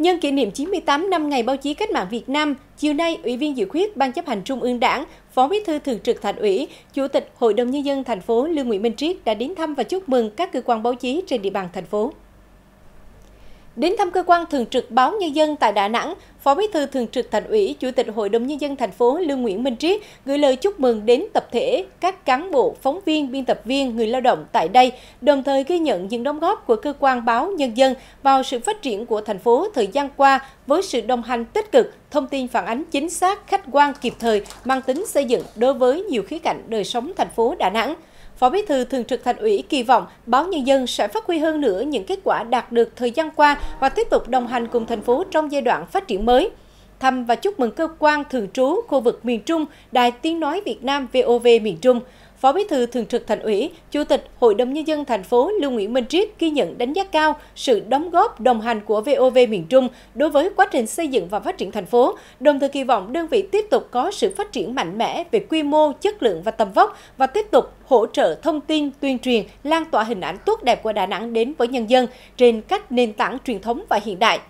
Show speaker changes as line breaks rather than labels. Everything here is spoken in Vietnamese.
Nhân kỷ niệm 98 năm Ngày báo chí cách mạng Việt Nam, chiều nay, Ủy viên Dự khuyết Ban chấp hành Trung ương Đảng, Phó Bí thư Thường trực Thành ủy, Chủ tịch Hội đồng nhân dân thành phố Lương Nguyễn Minh Triết đã đến thăm và chúc mừng các cơ quan báo chí trên địa bàn thành phố. Đến thăm cơ quan thường trực báo nhân dân tại Đà Nẵng, Phó Bí thư Thường trực Thành ủy, Chủ tịch Hội đồng Nhân dân thành phố Lương Nguyễn Minh Triết gửi lời chúc mừng đến tập thể, các cán bộ, phóng viên, biên tập viên, người lao động tại đây, đồng thời ghi nhận những đóng góp của cơ quan báo nhân dân vào sự phát triển của thành phố thời gian qua với sự đồng hành tích cực, thông tin phản ánh chính xác, khách quan, kịp thời, mang tính xây dựng đối với nhiều khía cạnh đời sống thành phố Đà Nẵng. Phó Bí thư Thường trực Thành ủy kỳ vọng báo Nhân dân sẽ phát huy hơn nữa những kết quả đạt được thời gian qua và tiếp tục đồng hành cùng thành phố trong giai đoạn phát triển mới. Thăm và chúc mừng cơ quan thường trú khu vực miền Trung Đài Tiếng Nói Việt Nam VOV miền Trung, Phó Bí thư Thường trực Thành ủy, Chủ tịch Hội đồng Nhân dân thành phố Lưu Nguyễn Minh Triết ghi nhận đánh giá cao sự đóng góp đồng hành của VOV miền Trung đối với quá trình xây dựng và phát triển thành phố, đồng thời kỳ vọng đơn vị tiếp tục có sự phát triển mạnh mẽ về quy mô, chất lượng và tầm vóc và tiếp tục hỗ trợ thông tin, tuyên truyền, lan tỏa hình ảnh tốt đẹp của Đà Nẵng đến với nhân dân trên các nền tảng truyền thống và hiện đại.